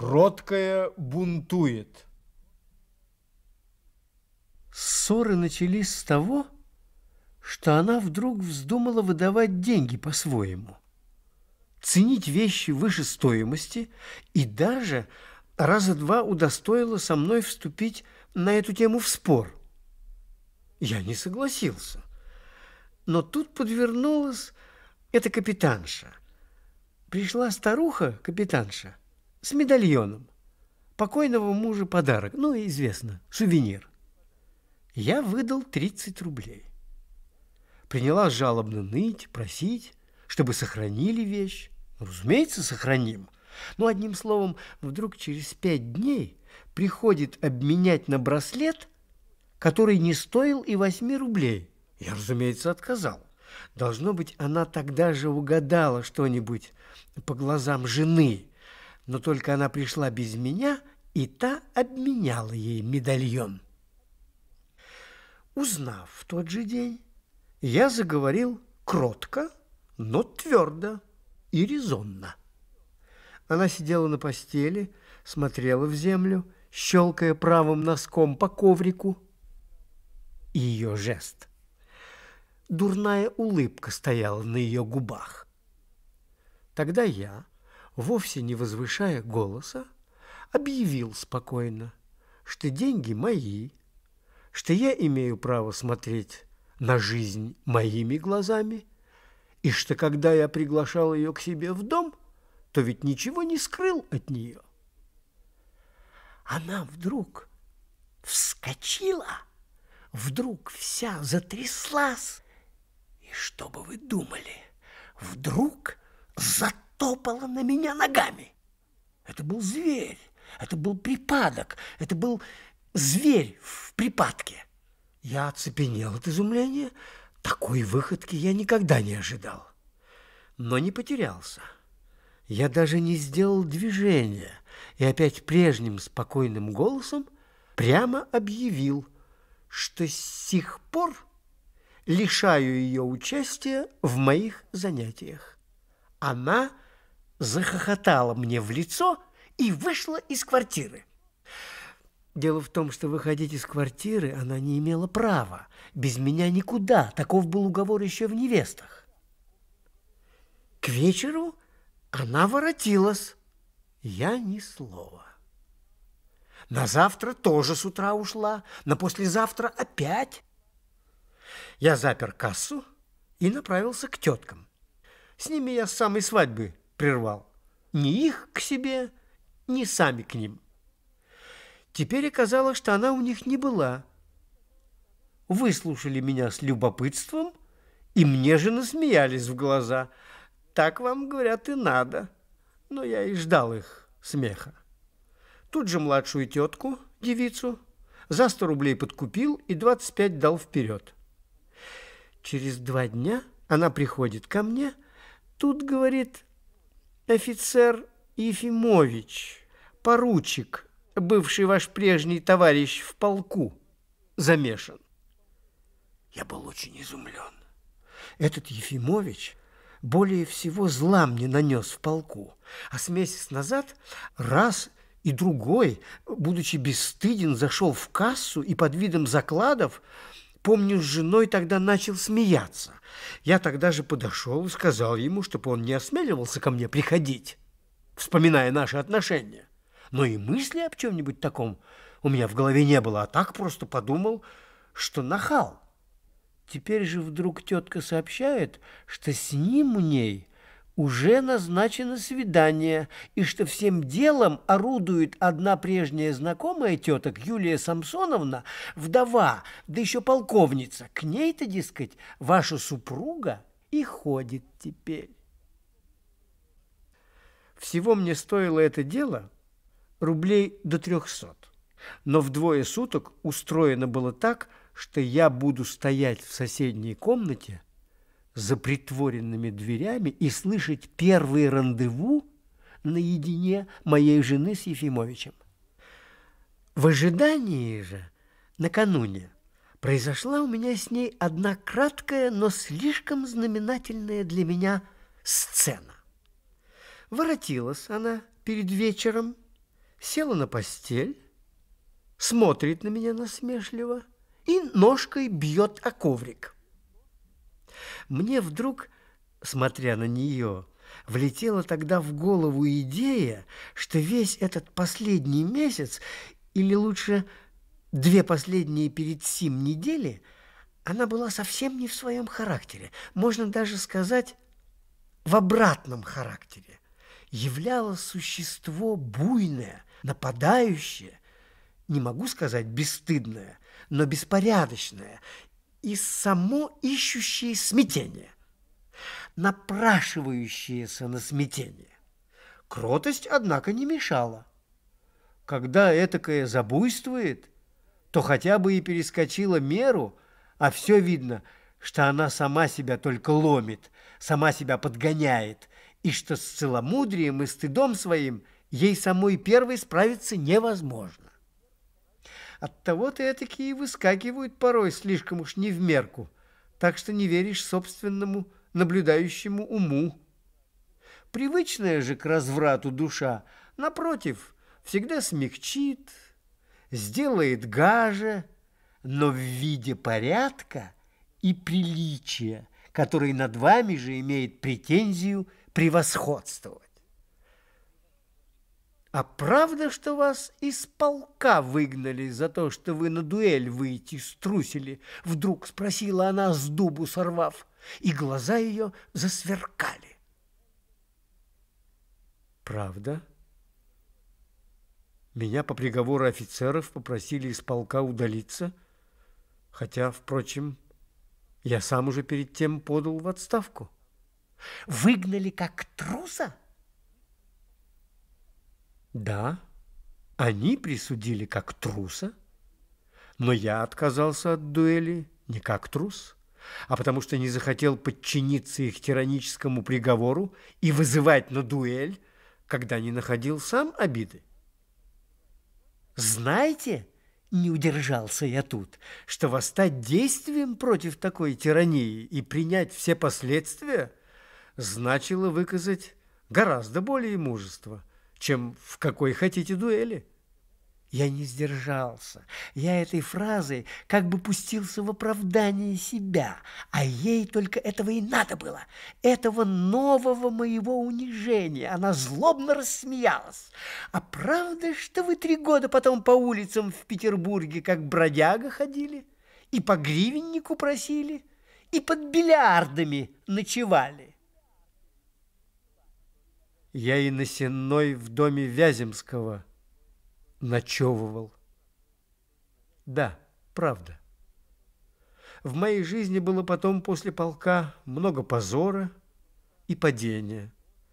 Кроткая бунтует. Ссоры начались с того, что она вдруг вздумала выдавать деньги по-своему, ценить вещи выше стоимости и даже раза два удостоила со мной вступить на эту тему в спор. Я не согласился. Но тут подвернулась эта капитанша. Пришла старуха, капитанша, с медальоном. Покойного мужа подарок, ну, известно, сувенир. Я выдал 30 рублей. Приняла жалобно ныть, просить, чтобы сохранили вещь. Ну, разумеется, сохраним. Но, одним словом, вдруг через пять дней приходит обменять на браслет, который не стоил и восьми рублей. Я, разумеется, отказал. Должно быть, она тогда же угадала что-нибудь по глазам жены но только она пришла без меня, и та обменяла ей медальон. Узнав в тот же день, я заговорил кротко, но твердо и резонно. Она сидела на постели, смотрела в землю, щелкая правым носком по коврику. И Ее жест. Дурная улыбка стояла на ее губах. Тогда я, вовсе не возвышая голоса, объявил спокойно, что деньги мои, что я имею право смотреть на жизнь моими глазами, и что когда я приглашал ее к себе в дом, то ведь ничего не скрыл от нее. Она вдруг вскочила, вдруг вся затряслась, и что бы вы думали, вдруг затронулась топала на меня ногами. Это был зверь, это был припадок, это был зверь в припадке. Я оцепенел от изумления. Такой выходки я никогда не ожидал. Но не потерялся. Я даже не сделал движения и опять прежним спокойным голосом прямо объявил, что с сих пор лишаю ее участия в моих занятиях. Она захохотала мне в лицо и вышла из квартиры. Дело в том, что выходить из квартиры она не имела права. Без меня никуда. Таков был уговор еще в невестах. К вечеру она воротилась. Я ни слова. На завтра тоже с утра ушла, на послезавтра опять. Я запер кассу и направился к теткам. С ними я с самой свадьбы прервал. Ни их к себе, ни сами к ним. Теперь оказалось, что она у них не была. Выслушали меня с любопытством, и мне же насмеялись в глаза. Так вам, говорят, и надо. Но я и ждал их смеха. Тут же младшую тетку, девицу, за сто рублей подкупил и двадцать пять дал вперед. Через два дня она приходит ко мне, тут, говорит, офицер Ефимович, поручик, бывший ваш прежний товарищ в полку, замешан. Я был очень изумлен. Этот Ефимович более всего зла мне нанес в полку, а с месяц назад раз и другой, будучи бесстыден, зашел в кассу и под видом закладов – Помню, с женой тогда начал смеяться. Я тогда же подошел и сказал ему, чтобы он не осмеливался ко мне приходить, вспоминая наши отношения. Но и мысли об чем-нибудь таком у меня в голове не было, а так просто подумал, что нахал. Теперь же вдруг тетка сообщает, что с ним у ней уже назначено свидание, и что всем делом орудует одна прежняя знакомая теток Юлия Самсоновна, вдова, да еще полковница. К ней-то, дескать, ваша супруга и ходит теперь. Всего мне стоило это дело рублей до трехсот. Но вдвое суток устроено было так, что я буду стоять в соседней комнате – за притворенными дверями и слышать первый рандеву наедине моей жены с Ефимовичем. В ожидании же накануне произошла у меня с ней одна краткая, но слишком знаменательная для меня сцена. Воротилась она перед вечером, села на постель, смотрит на меня насмешливо и ножкой бьет о коврик. Мне вдруг, смотря на нее, влетела тогда в голову идея, что весь этот последний месяц, или лучше две последние перед сим недели, она была совсем не в своем характере, можно даже сказать, в обратном характере. Являла существо буйное, нападающее, не могу сказать бесстыдное, но беспорядочное и само ищущее смятение, напрашивающееся на смятение. Кротость, однако, не мешала. Когда этакое забуйствует, то хотя бы и перескочила меру, а все видно, что она сама себя только ломит, сама себя подгоняет, и что с целомудрием и стыдом своим ей самой первой справиться невозможно. Оттого-то и такие выскакивают порой слишком уж не в мерку, так что не веришь собственному наблюдающему уму. Привычная же к разврату душа, напротив, всегда смягчит, сделает гаже, но в виде порядка и приличия, который над вами же имеет претензию превосходствовать. А правда, что вас из полка выгнали за то, что вы на дуэль выйти струсили? Вдруг спросила она, с дубу сорвав, и глаза ее засверкали. Правда? Меня по приговору офицеров попросили из полка удалиться, хотя, впрочем, я сам уже перед тем подал в отставку. Выгнали как труса? Да, они присудили как труса, но я отказался от дуэли не как трус, а потому что не захотел подчиниться их тираническому приговору и вызывать на дуэль, когда не находил сам обиды. Знаете, не удержался я тут, что восстать действием против такой тирании и принять все последствия значило выказать гораздо более мужество чем в какой хотите дуэли. Я не сдержался. Я этой фразой как бы пустился в оправдание себя, а ей только этого и надо было, этого нового моего унижения. Она злобно рассмеялась. «А правда, что вы три года потом по улицам в Петербурге как бродяга ходили? И по гривеннику просили? И под бильярдами ночевали?» я и на Сенной в доме Вяземского ночевывал. Да, правда. В моей жизни было потом после полка много позора и падения,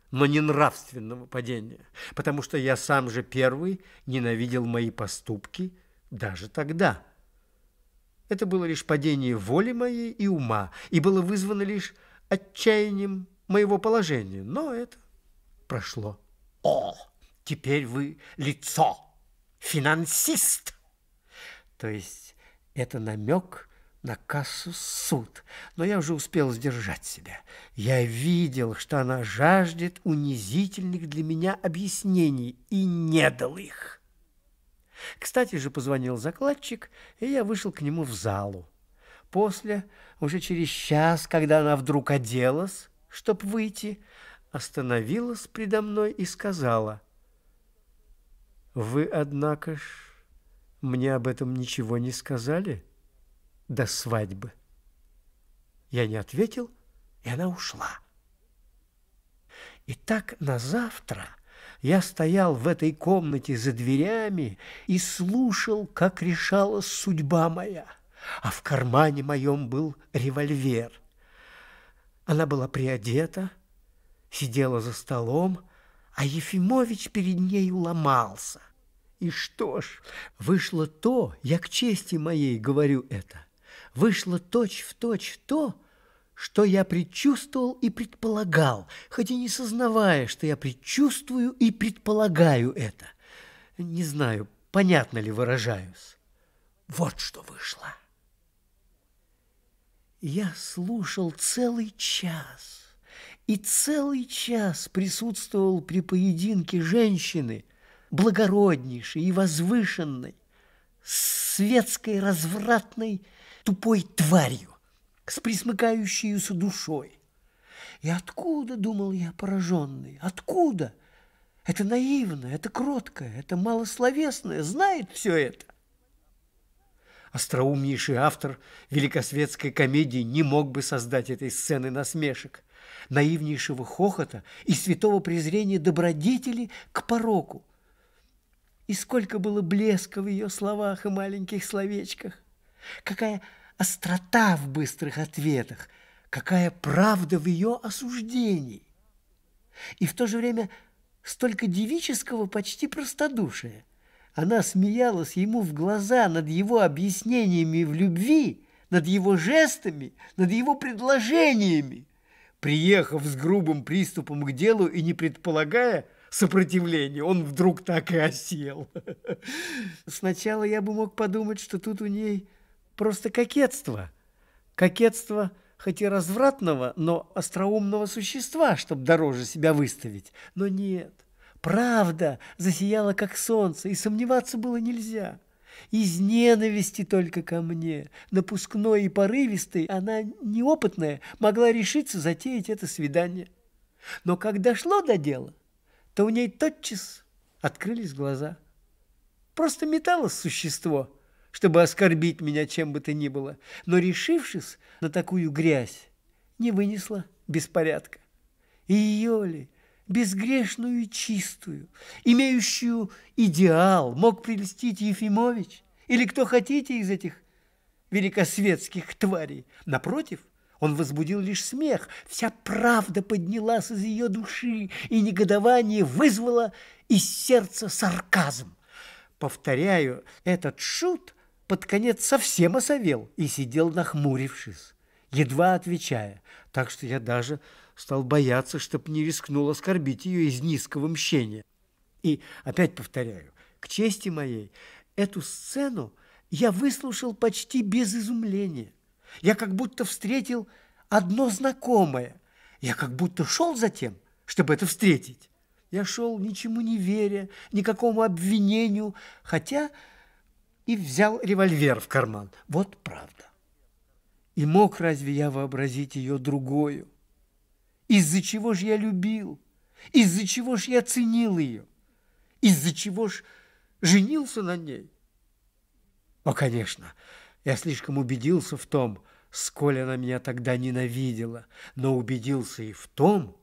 но не нравственного падения, потому что я сам же первый ненавидел мои поступки даже тогда. Это было лишь падение воли моей и ума, и было вызвано лишь отчаянием моего положения, но это прошло. О, теперь вы лицо, финансист. То есть это намек на кассу суд. Но я уже успел сдержать себя. Я видел, что она жаждет унизительных для меня объяснений и не дал их. Кстати же, позвонил закладчик, и я вышел к нему в залу. После, уже через час, когда она вдруг оделась, чтобы выйти, остановилась предо мной и сказала, «Вы, однако ж, мне об этом ничего не сказали до свадьбы». Я не ответил, и она ушла. И так на завтра я стоял в этой комнате за дверями и слушал, как решалась судьба моя, а в кармане моем был револьвер. Она была приодета, сидела за столом, а Ефимович перед ней ломался. И что ж, вышло то, я к чести моей говорю это, вышло точь-в-точь точь то, что я предчувствовал и предполагал, хоть и не сознавая, что я предчувствую и предполагаю это. Не знаю, понятно ли выражаюсь. Вот что вышло. Я слушал целый час, и целый час присутствовал при поединке женщины, благороднейшей и возвышенной, светской, развратной, тупой тварью, с присмыкающейся душой. И откуда, думал я, пораженный, откуда? Это наивно, это кроткое, это малословесное, знает все это. Остроумнейший автор великосветской комедии не мог бы создать этой сцены насмешек наивнейшего хохота и святого презрения добродетели к пороку. И сколько было блеска в ее словах и маленьких словечках, какая острота в быстрых ответах, какая правда в ее осуждении. И в то же время столько девического почти простодушия. Она смеялась ему в глаза над его объяснениями в любви, над его жестами, над его предложениями. Приехав с грубым приступом к делу и не предполагая сопротивления, он вдруг так и осел. Сначала я бы мог подумать, что тут у ней просто кокетство. Кокетство – хоть и развратного, но остроумного существа, чтобы дороже себя выставить. Но нет, правда засияла, как солнце, и сомневаться было нельзя из ненависти только ко мне. Напускной и порывистой она, неопытная, могла решиться затеять это свидание. Но как дошло до дела, то у ней тотчас открылись глаза. Просто металось существо, чтобы оскорбить меня чем бы то ни было, но, решившись на такую грязь, не вынесла беспорядка. И ее ли, безгрешную и чистую, имеющую идеал, мог прелестить Ефимович или кто хотите из этих великосветских тварей. Напротив, он возбудил лишь смех, вся правда поднялась из ее души, и негодование вызвало из сердца сарказм. Повторяю, этот шут под конец совсем осовел и сидел нахмурившись, едва отвечая, так что я даже стал бояться, чтоб не рискнул оскорбить ее из низкого мщения. И, опять повторяю, к чести моей, эту сцену я выслушал почти без изумления. Я как будто встретил одно знакомое. Я как будто шел за тем, чтобы это встретить. Я шел, ничему не веря, никакому обвинению, хотя и взял револьвер в карман. Вот правда. И мог разве я вообразить ее другую? Из-за чего ж я любил? Из-за чего ж я ценил ее? Из-за чего ж женился на ней? О, конечно, я слишком убедился в том, сколь она меня тогда ненавидела, но убедился и в том,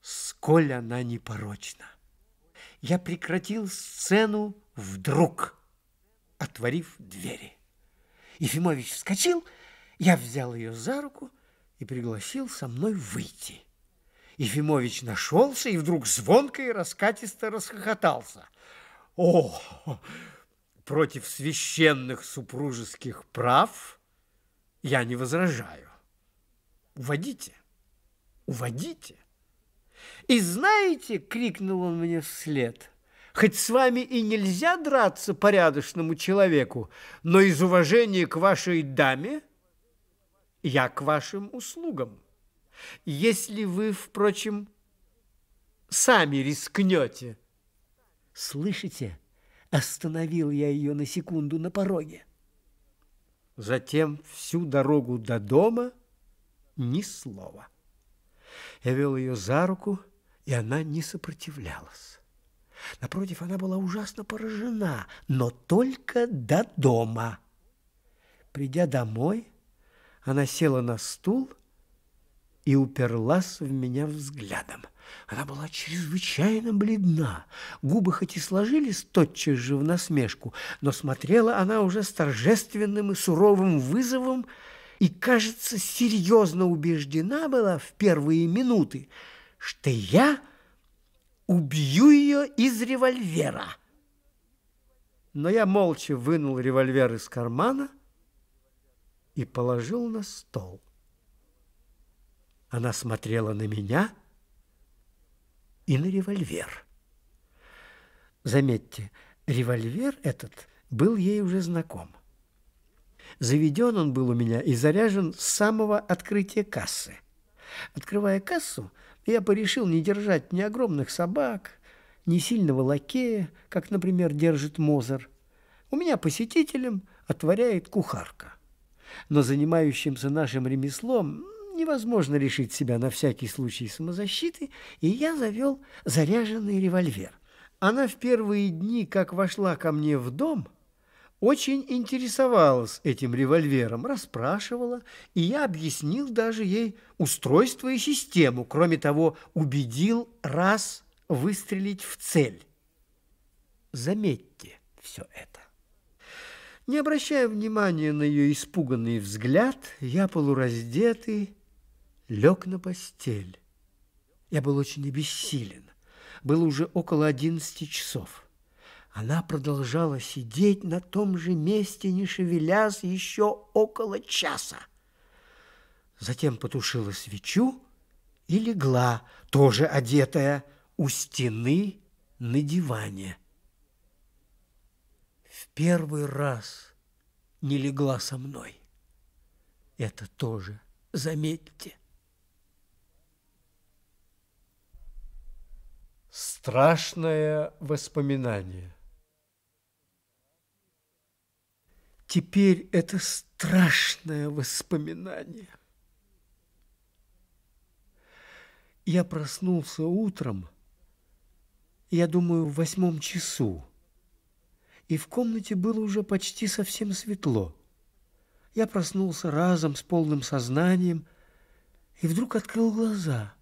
сколь она непорочна. Я прекратил сцену вдруг, отворив двери. Ефимович вскочил, я взял ее за руку – и пригласил со мной выйти. Ефимович нашелся и вдруг звонко и раскатисто расхохотался. О, против священных супружеских прав я не возражаю. Уводите, уводите. И знаете, крикнул он мне вслед, хоть с вами и нельзя драться порядочному человеку, но из уважения к вашей даме – я к вашим услугам. Если вы, впрочем, сами рискнете. Слышите? Остановил я ее на секунду на пороге. Затем всю дорогу до дома ни слова. Я вел ее за руку, и она не сопротивлялась. Напротив, она была ужасно поражена, но только до дома. Придя домой, она села на стул и уперлась в меня взглядом. Она была чрезвычайно бледна. Губы хоть и сложились тотчас же в насмешку, но смотрела она уже с торжественным и суровым вызовом и, кажется, серьезно убеждена была в первые минуты, что я убью ее из револьвера. Но я молча вынул револьвер из кармана – и положил на стол. Она смотрела на меня и на револьвер. Заметьте, револьвер этот был ей уже знаком. Заведен он был у меня и заряжен с самого открытия кассы. Открывая кассу, я порешил не держать ни огромных собак, ни сильного лакея, как, например, держит Мозер. У меня посетителем отворяет кухарка но занимающимся нашим ремеслом невозможно лишить себя на всякий случай самозащиты, и я завел заряженный револьвер. Она в первые дни, как вошла ко мне в дом, очень интересовалась этим револьвером, расспрашивала, и я объяснил даже ей устройство и систему, кроме того, убедил раз выстрелить в цель. Заметьте все это. Не обращая внимания на ее испуганный взгляд, я полураздетый лег на постель. Я был очень обессилен. Было уже около одиннадцати часов. Она продолжала сидеть на том же месте, не шевелясь, еще около часа. Затем потушила свечу и легла, тоже одетая, у стены на диване первый раз не легла со мной. Это тоже заметьте. Страшное воспоминание. Теперь это страшное воспоминание. Я проснулся утром, я думаю, в восьмом часу и в комнате было уже почти совсем светло. Я проснулся разом с полным сознанием и вдруг открыл глаза.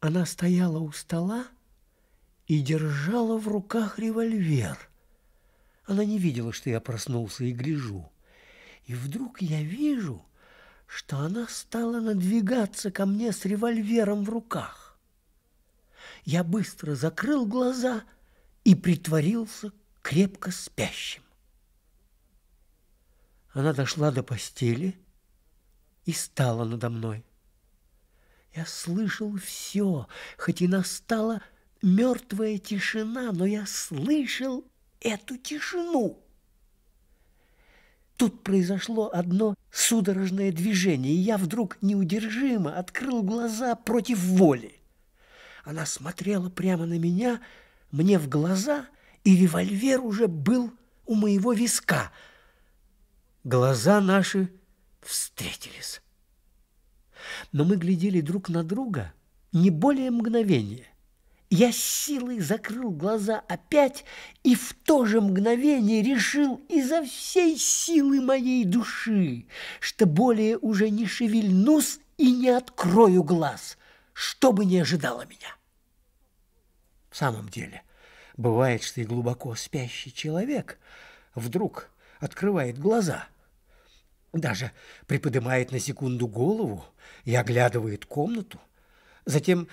Она стояла у стола и держала в руках револьвер. Она не видела, что я проснулся и гляжу. И вдруг я вижу, что она стала надвигаться ко мне с револьвером в руках. Я быстро закрыл глаза и притворился крепко спящим. Она дошла до постели и стала надо мной. Я слышал все, хоть и настала мертвая тишина, но я слышал эту тишину. Тут произошло одно судорожное движение, и я вдруг неудержимо открыл глаза против воли. Она смотрела прямо на меня, мне в глаза, и револьвер уже был у моего виска. Глаза наши встретились. Но мы глядели друг на друга не более мгновения. Я с силой закрыл глаза опять и в то же мгновение решил изо всей силы моей души, что более уже не шевельнусь и не открою глаз, что бы ни ожидало меня. В самом деле, Бывает, что и глубоко спящий человек вдруг открывает глаза, даже приподнимает на секунду голову и оглядывает комнату, затем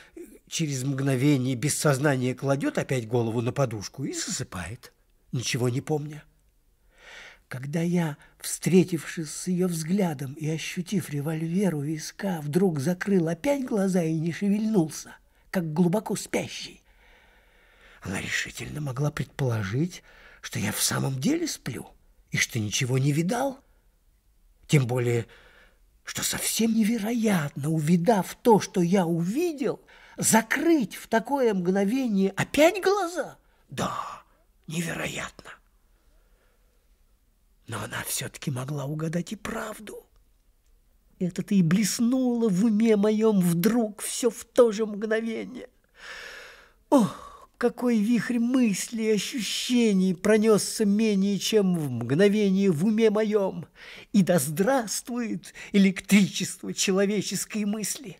через мгновение без сознания кладет опять голову на подушку и засыпает, ничего не помня. Когда я, встретившись с ее взглядом и ощутив револьвер у виска, вдруг закрыл опять глаза и не шевельнулся, как глубоко спящий, она решительно могла предположить, что я в самом деле сплю и что ничего не видал. Тем более, что совсем невероятно, увидав то, что я увидел, закрыть в такое мгновение опять глаза? Да, невероятно. Но она все-таки могла угадать и правду. Это-то и блеснуло в уме моем вдруг все в то же мгновение. Ох! Какой вихрь мыслей и ощущений пронесся менее чем в мгновение в уме моем, и да здравствует электричество человеческой мысли!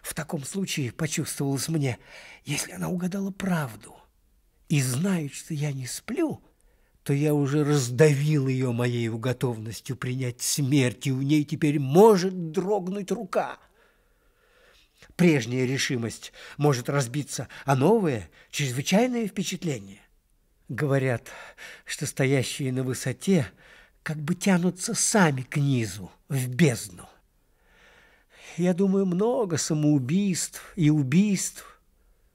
В таком случае, почувствовалось мне, если она угадала правду и знает, что я не сплю, то я уже раздавил ее моей готовностью принять смерть, и у ней теперь может дрогнуть рука. Прежняя решимость может разбиться, а новое – чрезвычайное впечатление. Говорят, что стоящие на высоте как бы тянутся сами к низу, в бездну. Я думаю, много самоубийств и убийств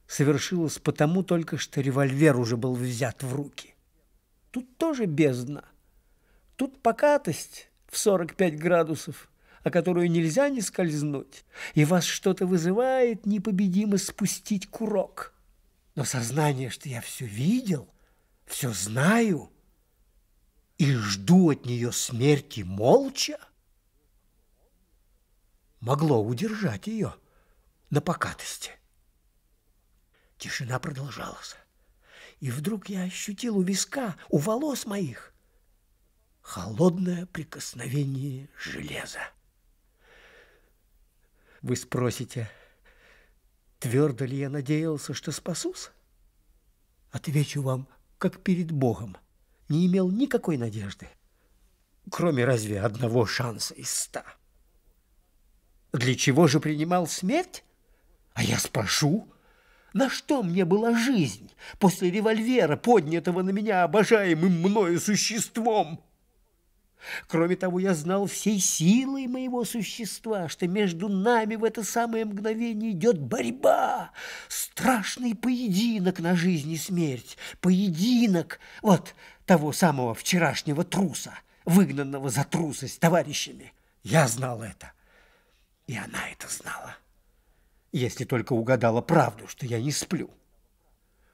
совершилось потому только, что револьвер уже был взят в руки. Тут тоже бездна. Тут покатость в 45 градусов – о которую нельзя не скользнуть, и вас что-то вызывает непобедимо спустить курок. Но сознание, что я все видел, все знаю и жду от нее смерти молча, могло удержать ее на покатости. Тишина продолжалась. И вдруг я ощутил у виска, у волос моих, холодное прикосновение железа. Вы спросите, твердо ли я надеялся, что спасусь? Отвечу вам, как перед Богом. Не имел никакой надежды, кроме разве одного шанса из ста. Для чего же принимал смерть? А я спрошу, на что мне была жизнь после револьвера, поднятого на меня обожаемым мною существом? Кроме того, я знал всей силой моего существа, что между нами в это самое мгновение идет борьба, страшный поединок на жизнь и смерть, поединок вот того самого вчерашнего труса, выгнанного за трусость товарищами. Я знал это, и она это знала, если только угадала правду, что я не сплю.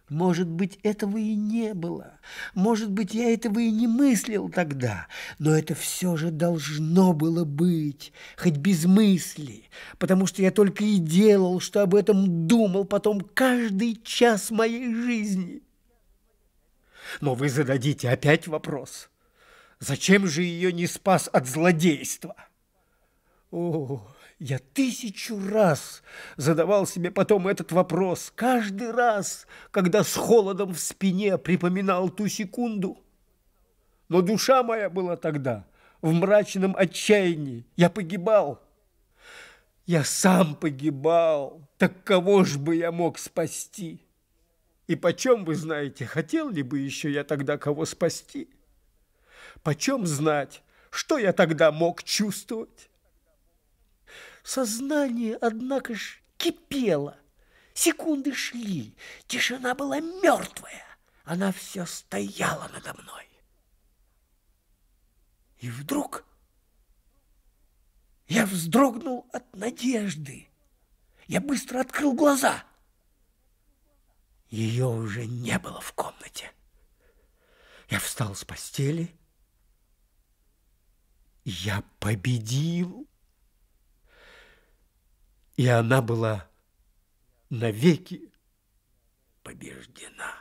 Может быть, этого и не было. Может быть, я этого и не мыслил тогда. Но это все же должно было быть, хоть без мысли, потому что я только и делал, что об этом думал потом каждый час моей жизни. Но вы зададите опять вопрос. Зачем же ее не спас от злодейства? О, я тысячу раз задавал себе потом этот вопрос, каждый раз, когда с холодом в спине припоминал ту секунду. Но душа моя была тогда в мрачном отчаянии. Я погибал. Я сам погибал. Так кого ж бы я мог спасти? И почем, вы знаете, хотел ли бы еще я тогда кого спасти? Почем знать, что я тогда мог чувствовать? Сознание, однако ж, кипело. Секунды шли, тишина была мертвая. Она все стояла надо мной. И вдруг я вздрогнул от надежды. Я быстро открыл глаза. Ее уже не было в комнате. Я встал с постели. Я победил. И она была навеки побеждена.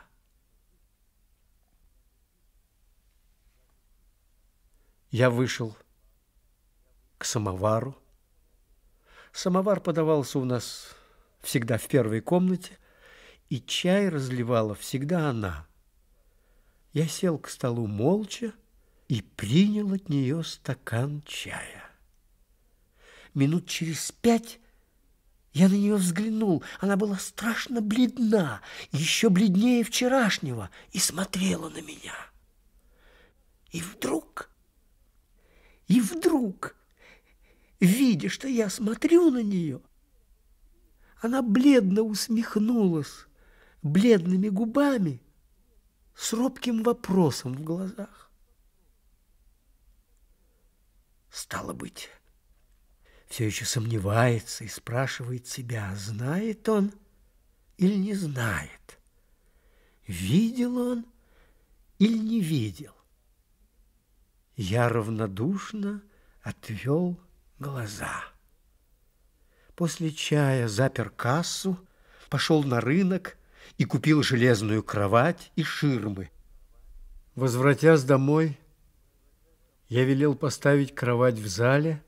Я вышел к самовару. Самовар подавался у нас всегда в первой комнате, и чай разливала всегда она. Я сел к столу молча и принял от нее стакан чая. Минут через пять я на нее взглянул. Она была страшно бледна, еще бледнее вчерашнего, и смотрела на меня. И вдруг, и вдруг, видя, что я смотрю на нее, она бледно усмехнулась, бледными губами, с робким вопросом в глазах. Стало быть, все еще сомневается и спрашивает себя, знает он или не знает, видел он или не видел. Я равнодушно отвел глаза. После чая запер кассу, пошел на рынок и купил железную кровать и ширмы. Возвратясь домой, я велел поставить кровать в зале –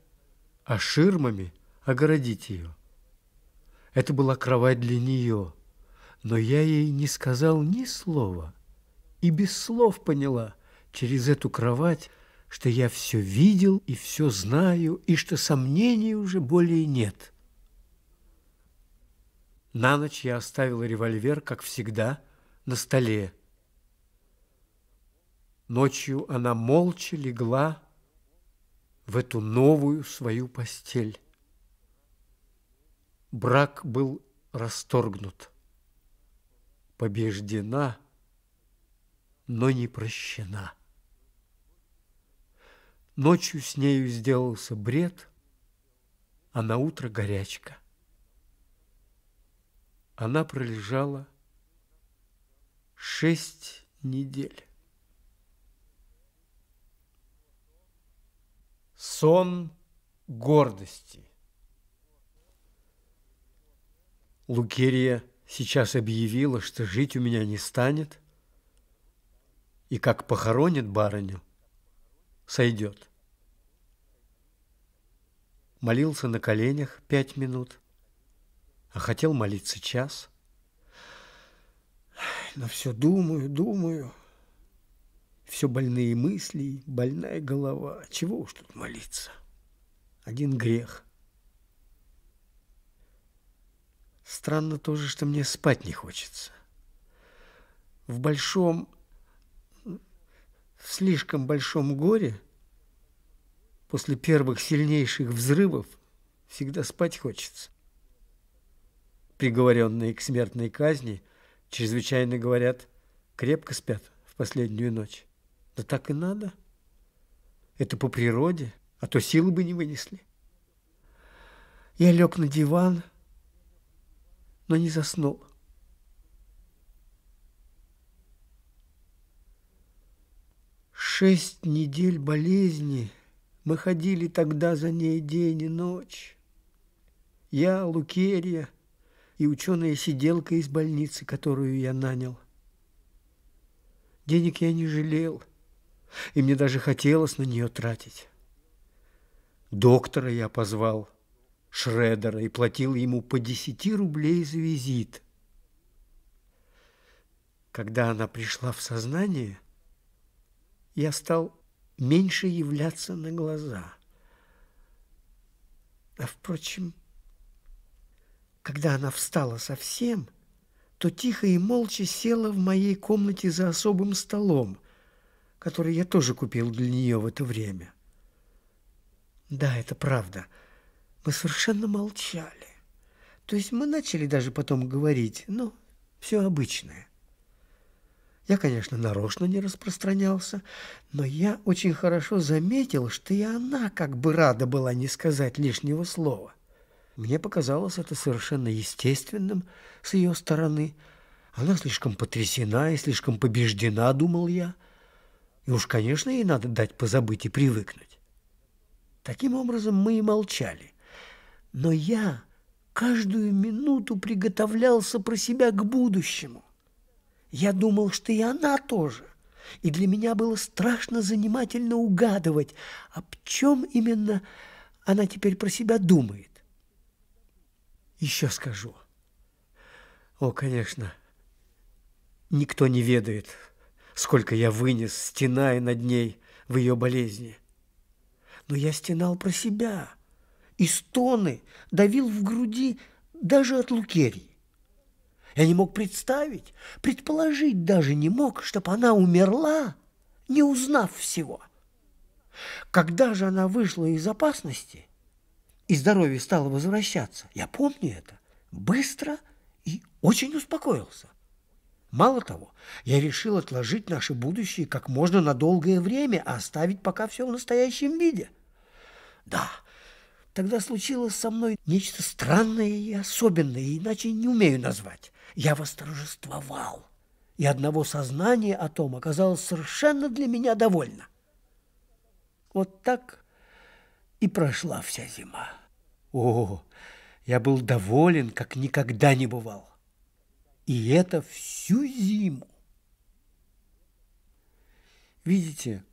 а ширмами огородить ее. Это была кровать для нее, но я ей не сказал ни слова и без слов поняла через эту кровать, что я все видел и все знаю, и что сомнений уже более нет. На ночь я оставил револьвер, как всегда, на столе. Ночью она молча легла, в эту новую свою постель. Брак был расторгнут, побеждена, но не прощена. Ночью с нею сделался бред, а на утро горячка. Она пролежала шесть недель. Сон гордости. Лукерия сейчас объявила, что жить у меня не станет, и как похоронит барыню, сойдет. Молился на коленях пять минут, а хотел молиться час. Но все думаю, думаю – все больные мысли, больная голова. Чего уж тут молиться? Один грех. Странно тоже, что мне спать не хочется. В большом, в слишком большом горе после первых сильнейших взрывов всегда спать хочется. Приговоренные к смертной казни чрезвычайно говорят, крепко спят в последнюю ночь. Да так и надо. Это по природе, а то силы бы не вынесли. Я лег на диван, но не заснул. Шесть недель болезни мы ходили тогда за ней день и ночь. Я, Лукерья и ученая-сиделка из больницы, которую я нанял. Денег я не жалел – и мне даже хотелось на нее тратить. Доктора я позвал, Шредера, и платил ему по 10 рублей за визит. Когда она пришла в сознание, я стал меньше являться на глаза. А, впрочем, когда она встала совсем, то тихо и молча села в моей комнате за особым столом – который я тоже купил для нее в это время. Да, это правда. Мы совершенно молчали. То есть мы начали даже потом говорить, ну, все обычное. Я, конечно, нарочно не распространялся, но я очень хорошо заметил, что и она как бы рада была не сказать лишнего слова. Мне показалось это совершенно естественным с ее стороны. Она слишком потрясена и слишком побеждена, думал я. — и ну уж, конечно, ей надо дать позабыть и привыкнуть. Таким образом мы и молчали. Но я каждую минуту приготовлялся про себя к будущему. Я думал, что и она тоже. И для меня было страшно занимательно угадывать, а об чем именно она теперь про себя думает. Еще скажу. О, конечно, никто не ведает, сколько я вынес, стеная над ней в ее болезни. Но я стенал про себя, и стоны давил в груди даже от лукерии. Я не мог представить, предположить даже не мог, чтоб она умерла, не узнав всего. Когда же она вышла из опасности, и здоровье стало возвращаться, я помню это, быстро и очень успокоился – Мало того, я решил отложить наше будущее как можно на долгое время, а оставить пока все в настоящем виде. Да, тогда случилось со мной нечто странное и особенное, иначе не умею назвать. Я восторжествовал, и одного сознания о том оказалось совершенно для меня довольно. Вот так и прошла вся зима. О, я был доволен, как никогда не бывал. И это всю зиму. Видите,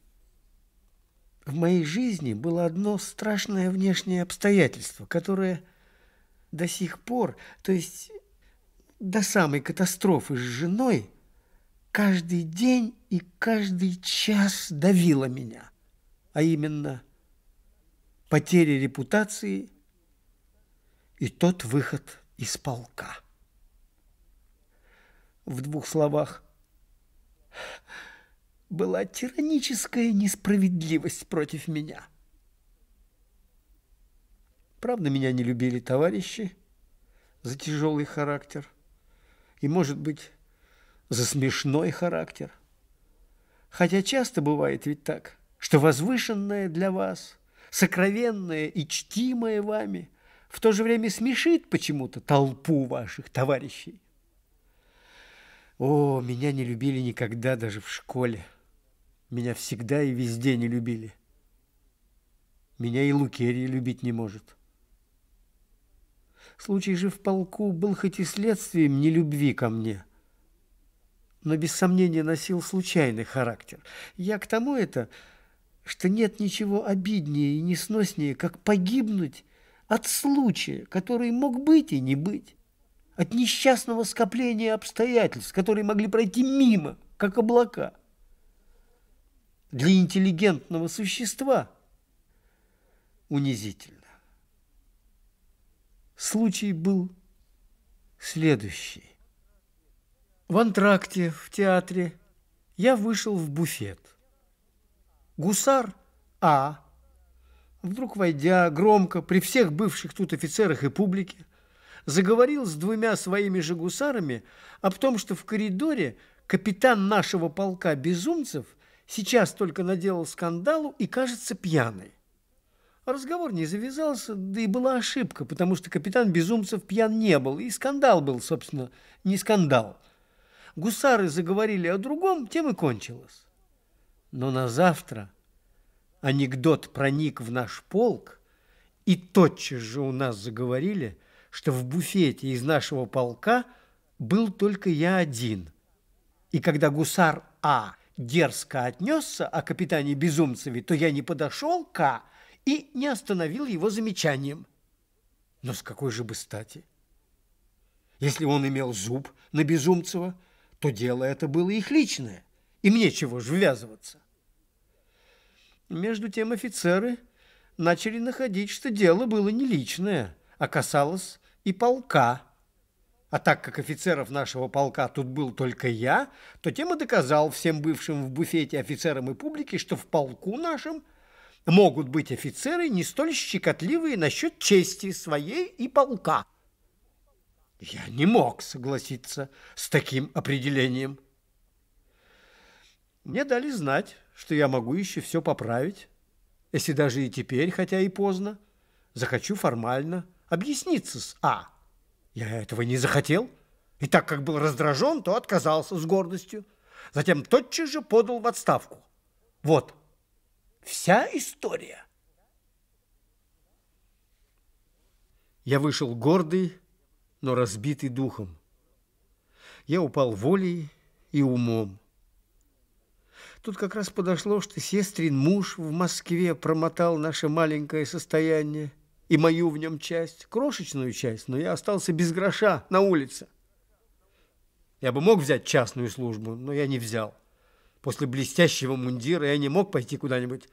в моей жизни было одно страшное внешнее обстоятельство, которое до сих пор, то есть до самой катастрофы с женой, каждый день и каждый час давило меня, а именно потеря репутации и тот выход из полка в двух словах. Была тираническая несправедливость против меня. Правда, меня не любили товарищи за тяжелый характер и, может быть, за смешной характер. Хотя часто бывает ведь так, что возвышенное для вас, сокровенное и чтимое вами в то же время смешит почему-то толпу ваших товарищей. О, меня не любили никогда, даже в школе. Меня всегда и везде не любили. Меня и Лукерия любить не может. Случай же в полку был хоть и следствием нелюбви ко мне, но без сомнения носил случайный характер. Я к тому это, что нет ничего обиднее и несноснее, как погибнуть от случая, который мог быть и не быть от несчастного скопления обстоятельств, которые могли пройти мимо, как облака. Для интеллигентного существа унизительно. Случай был следующий. В антракте в театре я вышел в буфет. Гусар А, вдруг войдя громко при всех бывших тут офицерах и публике, заговорил с двумя своими же гусарами об том, что в коридоре капитан нашего полка безумцев сейчас только наделал скандалу и кажется пьяный. Разговор не завязался, да и была ошибка, потому что капитан Безумцев пьян не был, и скандал был, собственно, не скандал. Гусары заговорили о другом, тем и кончилось. Но на завтра анекдот проник в наш полк, и тотчас же у нас заговорили – что в буфете из нашего полка был только я один. И когда гусар А дерзко отнесся о капитане Безумцеве, то я не подошел к А и не остановил его замечанием. Но с какой же бы стати? Если он имел зуб на Безумцева, то дело это было их личное, и мне чего же ввязываться. Между тем офицеры начали находить, что дело было не личное, а касалось и полка. А так как офицеров нашего полка тут был только я, то тем и доказал всем бывшим в буфете офицерам и публике, что в полку нашем могут быть офицеры не столь щекотливые насчет чести своей и полка. Я не мог согласиться с таким определением. Мне дали знать, что я могу еще все поправить, если даже и теперь, хотя и поздно, захочу формально – объясниться с А. Я этого не захотел, и так как был раздражен, то отказался с гордостью. Затем тотчас же подал в отставку. Вот вся история. Я вышел гордый, но разбитый духом. Я упал волей и умом. Тут как раз подошло, что сестрин муж в Москве промотал наше маленькое состояние и мою в нем часть, крошечную часть, но я остался без гроша на улице. Я бы мог взять частную службу, но я не взял. После блестящего мундира я не мог пойти куда-нибудь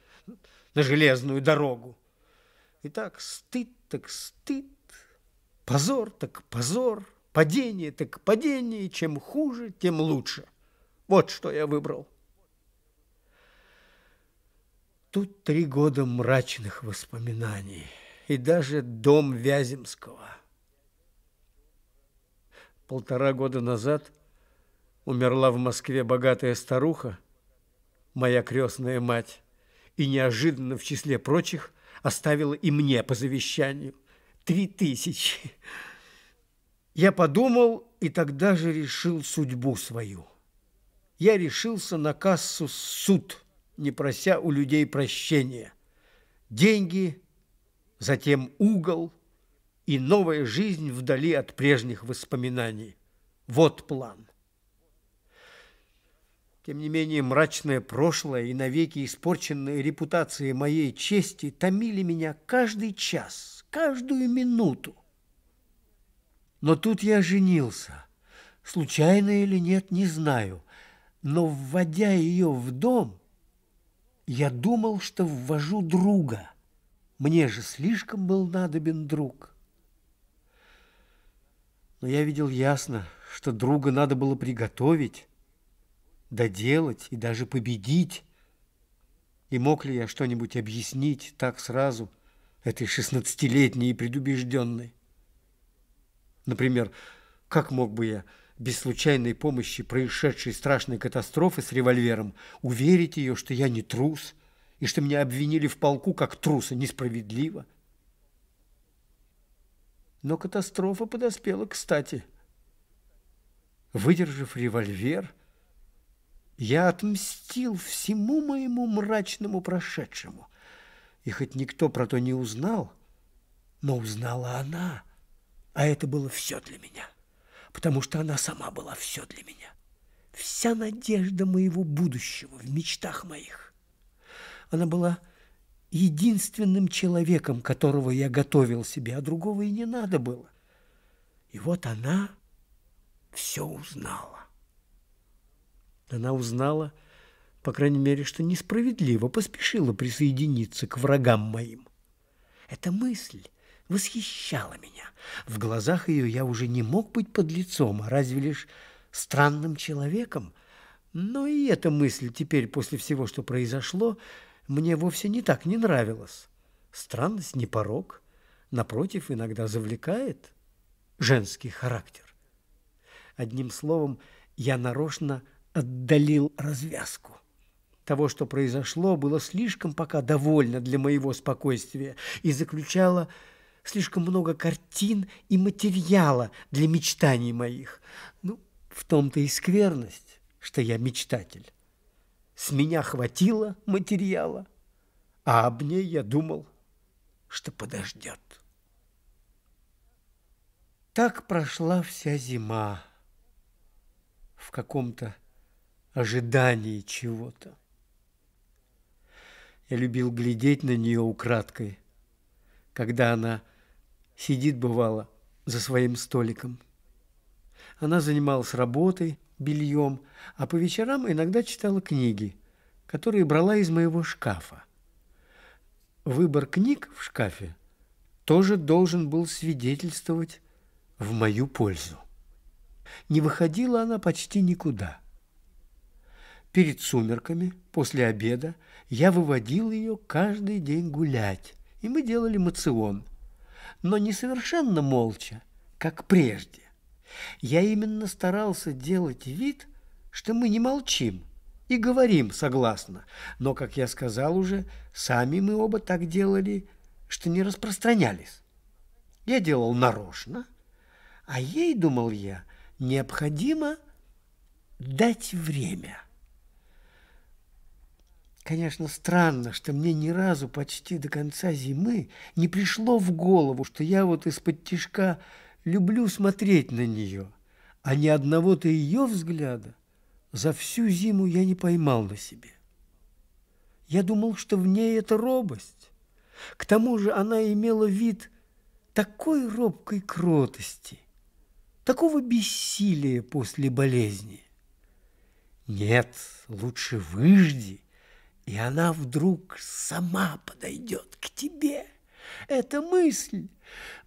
на железную дорогу. И так стыд так стыд, позор так позор, падение так падение, чем хуже, тем лучше. Вот что я выбрал. Тут три года мрачных воспоминаний – и даже дом Вяземского. Полтора года назад умерла в Москве богатая старуха, моя крестная мать, и неожиданно в числе прочих оставила и мне по завещанию три тысячи. Я подумал и тогда же решил судьбу свою. Я решился на кассу суд, не прося у людей прощения. Деньги – затем угол и новая жизнь вдали от прежних воспоминаний. Вот план. Тем не менее, мрачное прошлое и навеки испорченные репутации моей чести томили меня каждый час, каждую минуту. Но тут я женился. Случайно или нет, не знаю. Но, вводя ее в дом, я думал, что ввожу друга – мне же слишком был надобен друг. Но я видел ясно, что друга надо было приготовить, доделать и даже победить. И мог ли я что-нибудь объяснить так сразу этой шестнадцатилетней и предубежденной? Например, как мог бы я без случайной помощи происшедшей страшной катастрофы с револьвером уверить ее, что я не трус, и что меня обвинили в полку как труса несправедливо. Но катастрофа подоспела кстати. Выдержав револьвер, я отмстил всему моему мрачному прошедшему. И хоть никто про то не узнал, но узнала она, а это было все для меня, потому что она сама была все для меня. Вся надежда моего будущего в мечтах моих. Она была единственным человеком, которого я готовил себе, а другого и не надо было. И вот она все узнала. Она узнала, по крайней мере, что несправедливо поспешила присоединиться к врагам моим. Эта мысль восхищала меня. В глазах ее я уже не мог быть под лицом, а разве лишь странным человеком. Но и эта мысль теперь, после всего, что произошло, мне вовсе не так не нравилось. Странность не порог, напротив, иногда завлекает женский характер. Одним словом, я нарочно отдалил развязку. Того, что произошло, было слишком пока довольно для моего спокойствия и заключало слишком много картин и материала для мечтаний моих. Ну, в том-то и скверность, что я мечтатель. С меня хватило материала, а об ней я думал, что подождет. Так прошла вся зима в каком-то ожидании чего-то. Я любил глядеть на нее украдкой, когда она сидит, бывало, за своим столиком. Она занималась работой, бельем, а по вечерам иногда читала книги, которые брала из моего шкафа. Выбор книг в шкафе тоже должен был свидетельствовать в мою пользу. Не выходила она почти никуда. Перед сумерками, после обеда, я выводил ее каждый день гулять, и мы делали мацион, но не совершенно молча, как прежде я именно старался делать вид, что мы не молчим и говорим согласно. Но, как я сказал уже, сами мы оба так делали, что не распространялись. Я делал нарочно, а ей, думал я, необходимо дать время. Конечно, странно, что мне ни разу почти до конца зимы не пришло в голову, что я вот из-под тишка люблю смотреть на нее, а ни одного-то ее взгляда за всю зиму я не поймал на себе. Я думал, что в ней это робость. К тому же она имела вид такой робкой кротости, такого бессилия после болезни. Нет, лучше выжди, и она вдруг сама подойдет к тебе». Эта мысль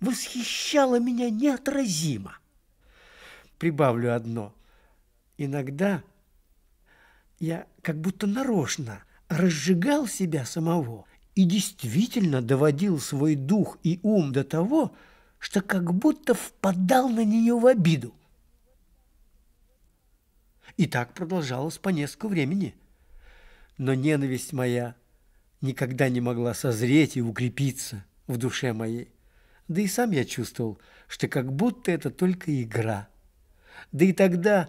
восхищала меня неотразимо. Прибавлю одно. Иногда я как будто нарочно разжигал себя самого и действительно доводил свой дух и ум до того, что как будто впадал на нее в обиду. И так продолжалось по несколько времени. Но ненависть моя никогда не могла созреть и укрепиться в душе моей. Да и сам я чувствовал, что как будто это только игра. Да и тогда,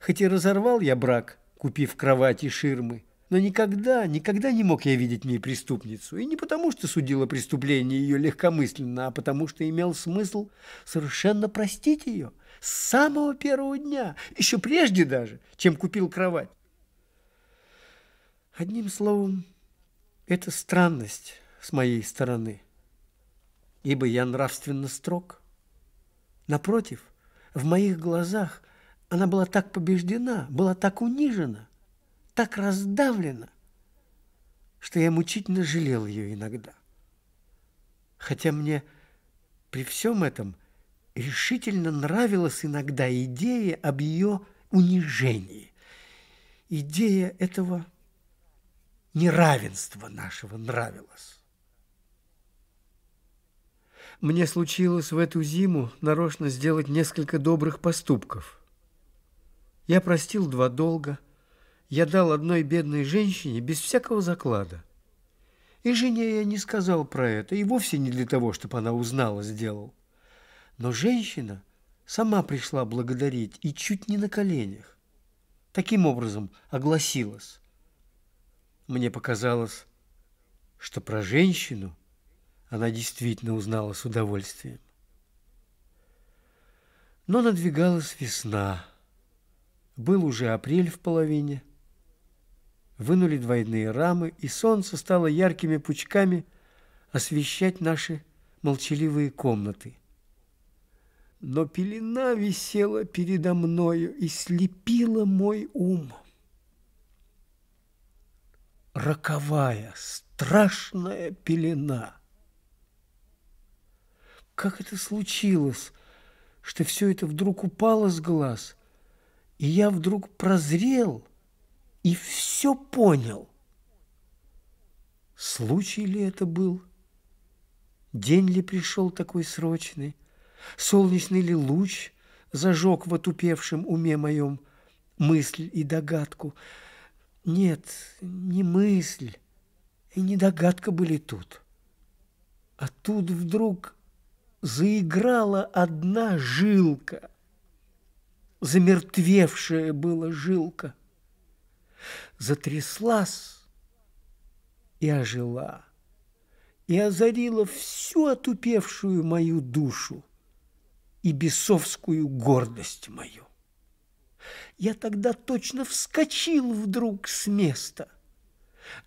хоть и разорвал я брак, купив кровать и ширмы, но никогда, никогда не мог я видеть в ней преступницу. И не потому, что судила преступление ее легкомысленно, а потому, что имел смысл совершенно простить ее с самого первого дня, еще прежде даже, чем купил кровать. Одним словом, это странность с моей стороны – ибо я нравственно строг. Напротив, в моих глазах она была так побеждена, была так унижена, так раздавлена, что я мучительно жалел ее иногда. Хотя мне при всем этом решительно нравилась иногда идея об ее унижении, идея этого неравенства нашего нравилась. Мне случилось в эту зиму нарочно сделать несколько добрых поступков. Я простил два долга, я дал одной бедной женщине без всякого заклада. И жене я не сказал про это, и вовсе не для того, чтобы она узнала, сделал. Но женщина сама пришла благодарить и чуть не на коленях. Таким образом огласилась. Мне показалось, что про женщину – она действительно узнала с удовольствием. Но надвигалась весна. Был уже апрель в половине. Вынули двойные рамы, и солнце стало яркими пучками освещать наши молчаливые комнаты. Но пелена висела передо мною и слепила мой ум. Роковая, страшная пелена — как это случилось, что все это вдруг упало с глаз, и я вдруг прозрел и все понял? Случай ли это был? День ли пришел такой срочный? Солнечный ли луч зажег в отупевшем уме моем мысль и догадку? Нет, не мысль и не догадка были тут. А тут вдруг заиграла одна жилка, замертвевшая была жилка, затряслась и ожила, и озарила всю отупевшую мою душу и бесовскую гордость мою. Я тогда точно вскочил вдруг с места,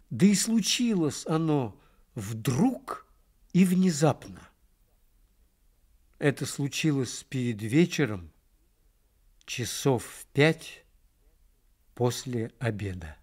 да и случилось оно вдруг и внезапно. Это случилось перед вечером, часов в пять после обеда.